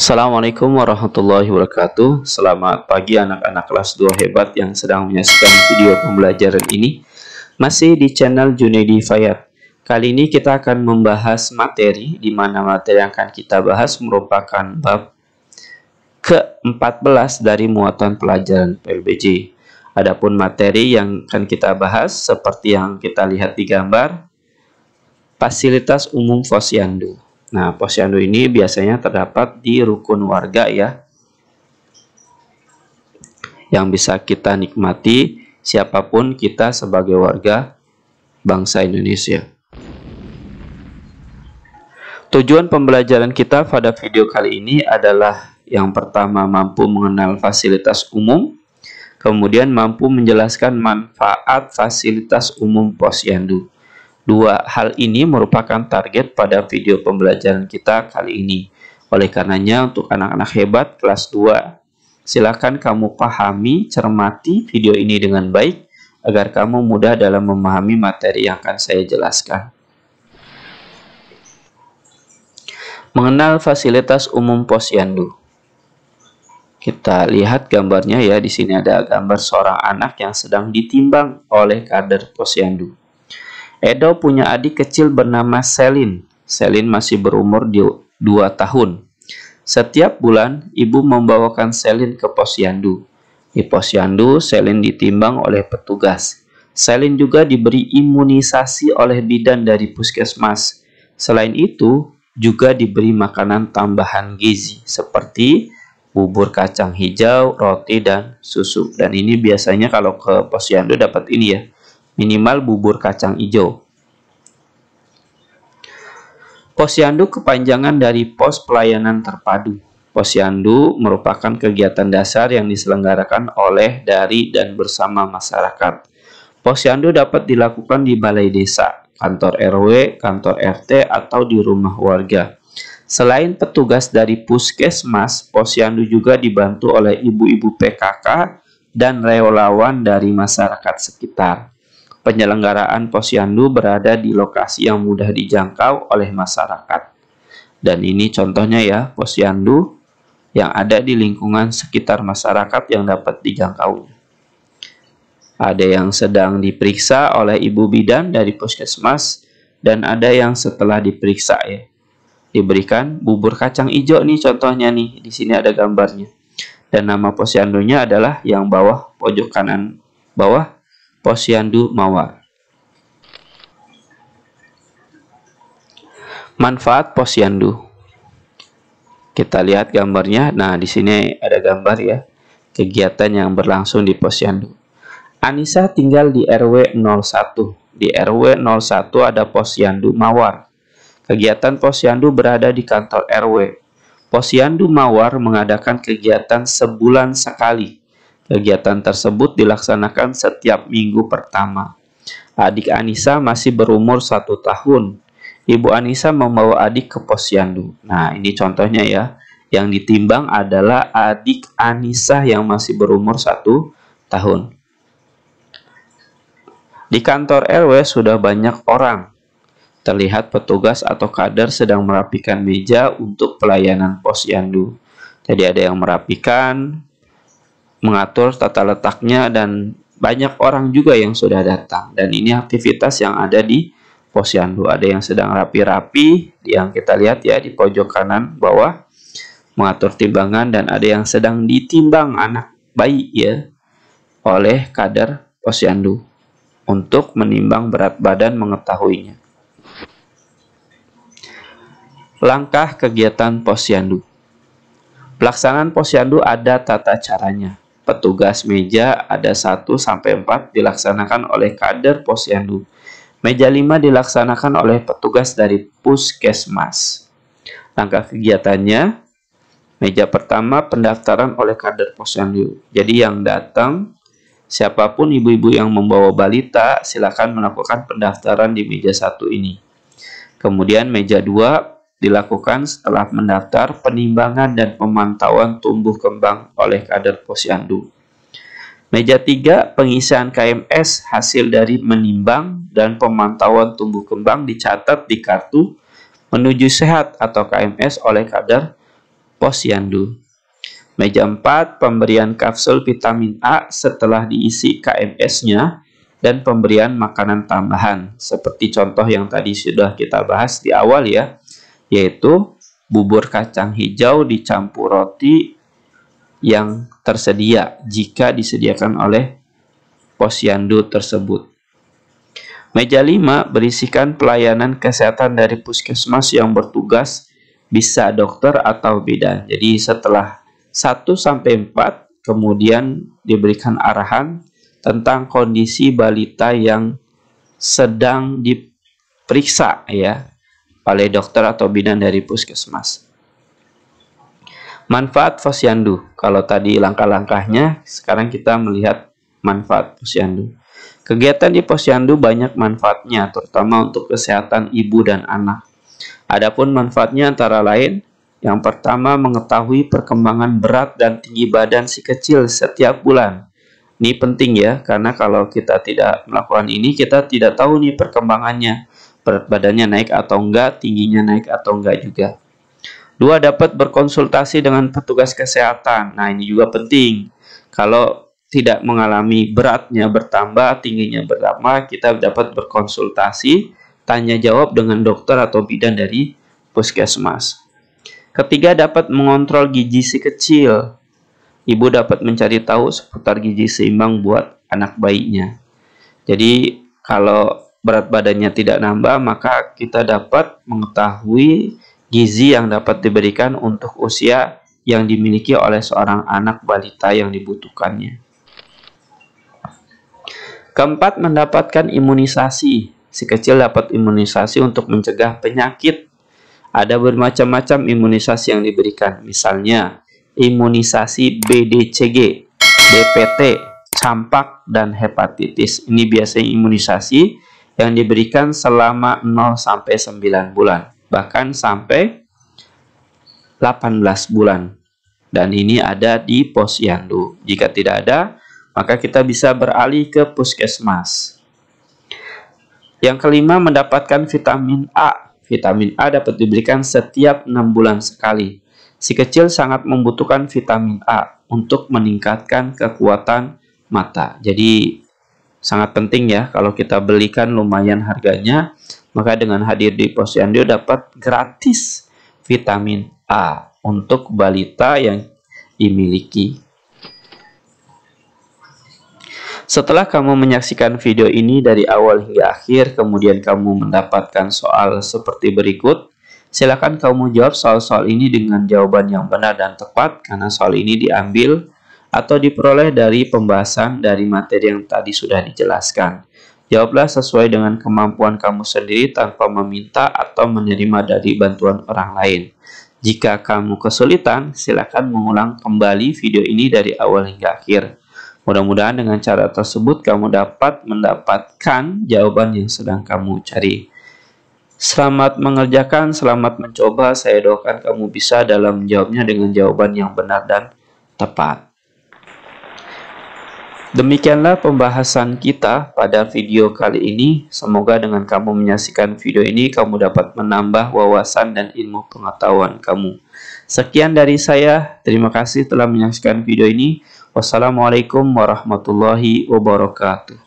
Assalamualaikum warahmatullahi wabarakatuh Selamat pagi anak-anak kelas 2 hebat yang sedang menyaksikan video pembelajaran ini Masih di channel Junedi Fayat Kali ini kita akan membahas materi di mana materi yang akan kita bahas merupakan bab ke-14 dari muatan pelajaran PLBJ Adapun materi yang akan kita bahas seperti yang kita lihat di gambar Fasilitas Umum Fosyandu Nah, posyandu ini biasanya terdapat di rukun warga ya. Yang bisa kita nikmati siapapun kita sebagai warga bangsa Indonesia. Tujuan pembelajaran kita pada video kali ini adalah yang pertama mampu mengenal fasilitas umum, kemudian mampu menjelaskan manfaat fasilitas umum posyandu. Dua hal ini merupakan target pada video pembelajaran kita kali ini. Oleh karenanya untuk anak-anak hebat kelas 2, silakan kamu pahami, cermati video ini dengan baik agar kamu mudah dalam memahami materi yang akan saya jelaskan. Mengenal fasilitas umum posyandu. Kita lihat gambarnya ya, di sini ada gambar seorang anak yang sedang ditimbang oleh kader posyandu. Edo punya adik kecil bernama Selin. Selin masih berumur 2 tahun. Setiap bulan, ibu membawakan Selin ke posyandu. Di posyandu, Selin ditimbang oleh petugas. Selin juga diberi imunisasi oleh bidan dari puskesmas. Selain itu, juga diberi makanan tambahan gizi seperti bubur kacang hijau, roti, dan susu. Dan ini biasanya kalau ke posyandu dapat ini ya, minimal bubur kacang hijau. Posyandu kepanjangan dari Pos Pelayanan Terpadu. Posyandu merupakan kegiatan dasar yang diselenggarakan oleh, dari, dan bersama masyarakat. Posyandu dapat dilakukan di balai desa, kantor RW, kantor RT, atau di rumah warga. Selain petugas dari puskesmas, posyandu juga dibantu oleh ibu-ibu PKK dan relawan dari masyarakat sekitar penyelenggaraan posyandu berada di lokasi yang mudah dijangkau oleh masyarakat. Dan ini contohnya ya, posyandu yang ada di lingkungan sekitar masyarakat yang dapat dijangkau. Ada yang sedang diperiksa oleh ibu bidan dari puskesmas dan ada yang setelah diperiksa ya. Diberikan bubur kacang hijau nih contohnya nih, di sini ada gambarnya. Dan nama posyandunya adalah yang bawah pojok kanan bawah posyandu Mawar. Manfaat posyandu. Kita lihat gambarnya. Nah, di sini ada gambar ya. Kegiatan yang berlangsung di posyandu. Anissa tinggal di RW 01. Di RW 01 ada posyandu Mawar. Kegiatan posyandu berada di kantor RW. Posyandu Mawar mengadakan kegiatan sebulan sekali Kegiatan tersebut dilaksanakan setiap minggu pertama. Adik Anissa masih berumur satu tahun. Ibu Anissa membawa adik ke posyandu. Nah, ini contohnya ya. Yang ditimbang adalah adik Anissa yang masih berumur satu tahun. Di kantor RW sudah banyak orang. Terlihat petugas atau kader sedang merapikan meja untuk pelayanan posyandu. Jadi ada yang merapikan, mengatur tata letaknya dan banyak orang juga yang sudah datang dan ini aktivitas yang ada di posyandu ada yang sedang rapi-rapi yang kita lihat ya di pojok kanan bawah mengatur timbangan dan ada yang sedang ditimbang anak bayi ya oleh kader posyandu untuk menimbang berat badan mengetahuinya langkah kegiatan posyandu Pelaksanaan posyandu ada tata caranya petugas meja ada 1 sampai 4 dilaksanakan oleh kader posyandu. Meja 5 dilaksanakan oleh petugas dari puskesmas. Langkah kegiatannya, meja pertama pendaftaran oleh kader posyandu. Jadi yang datang, siapapun ibu-ibu yang membawa balita, silakan melakukan pendaftaran di meja satu ini. Kemudian meja 2 dilakukan setelah mendaftar penimbangan dan pemantauan tumbuh kembang oleh kader posyandu. Meja 3, pengisian KMS hasil dari menimbang dan pemantauan tumbuh kembang dicatat di kartu menuju sehat atau KMS oleh kader posyandu. Meja 4, pemberian kapsul vitamin A setelah diisi KMS-nya dan pemberian makanan tambahan. Seperti contoh yang tadi sudah kita bahas di awal ya yaitu bubur kacang hijau dicampur roti yang tersedia jika disediakan oleh posyandu tersebut. Meja 5 berisikan pelayanan kesehatan dari puskesmas yang bertugas bisa dokter atau bidan. Jadi setelah 1 sampai 4 kemudian diberikan arahan tentang kondisi balita yang sedang diperiksa ya oleh dokter atau bidan dari puskesmas. Manfaat posyandu. Kalau tadi langkah-langkahnya, sekarang kita melihat manfaat posyandu. Kegiatan di posyandu banyak manfaatnya, terutama untuk kesehatan ibu dan anak. Adapun manfaatnya antara lain, yang pertama mengetahui perkembangan berat dan tinggi badan si kecil setiap bulan. Ini penting ya, karena kalau kita tidak melakukan ini, kita tidak tahu nih perkembangannya berat badannya naik atau enggak, tingginya naik atau enggak juga. Dua, dapat berkonsultasi dengan petugas kesehatan. Nah, ini juga penting. Kalau tidak mengalami beratnya bertambah, tingginya bertambah, kita dapat berkonsultasi, tanya jawab dengan dokter atau bidan dari puskesmas. Ketiga, dapat mengontrol gizi si kecil. Ibu dapat mencari tahu seputar gizi seimbang buat anak bayinya. Jadi, kalau berat badannya tidak nambah, maka kita dapat mengetahui gizi yang dapat diberikan untuk usia yang dimiliki oleh seorang anak balita yang dibutuhkannya. Keempat, mendapatkan imunisasi. Si kecil dapat imunisasi untuk mencegah penyakit. Ada bermacam-macam imunisasi yang diberikan, misalnya imunisasi BDCG, DPT, campak, dan hepatitis. Ini biasanya imunisasi yang diberikan selama 0 sampai 9 bulan, bahkan sampai 18 bulan. Dan ini ada di posyandu. Jika tidak ada, maka kita bisa beralih ke puskesmas. Yang kelima, mendapatkan vitamin A. Vitamin A dapat diberikan setiap 6 bulan sekali. Si kecil sangat membutuhkan vitamin A untuk meningkatkan kekuatan mata. Jadi sangat penting ya kalau kita belikan lumayan harganya maka dengan hadir di posyandu dapat gratis vitamin A untuk balita yang dimiliki setelah kamu menyaksikan video ini dari awal hingga akhir, kemudian kamu mendapatkan soal seperti berikut, silakan kamu jawab soal-soal ini dengan jawaban yang benar dan tepat, karena soal ini diambil atau diperoleh dari pembahasan dari materi yang tadi sudah dijelaskan. Jawablah sesuai dengan kemampuan kamu sendiri tanpa meminta atau menerima dari bantuan orang lain. Jika kamu kesulitan, silakan mengulang kembali video ini dari awal hingga akhir. Mudah-mudahan dengan cara tersebut kamu dapat mendapatkan jawaban yang sedang kamu cari. Selamat mengerjakan, selamat mencoba. Saya doakan kamu bisa dalam menjawabnya dengan jawaban yang benar dan tepat. Demikianlah pembahasan kita pada video kali ini. Semoga dengan kamu menyaksikan video ini, kamu dapat menambah wawasan dan ilmu pengetahuan kamu. Sekian dari saya, terima kasih telah menyaksikan video ini. Wassalamualaikum warahmatullahi wabarakatuh.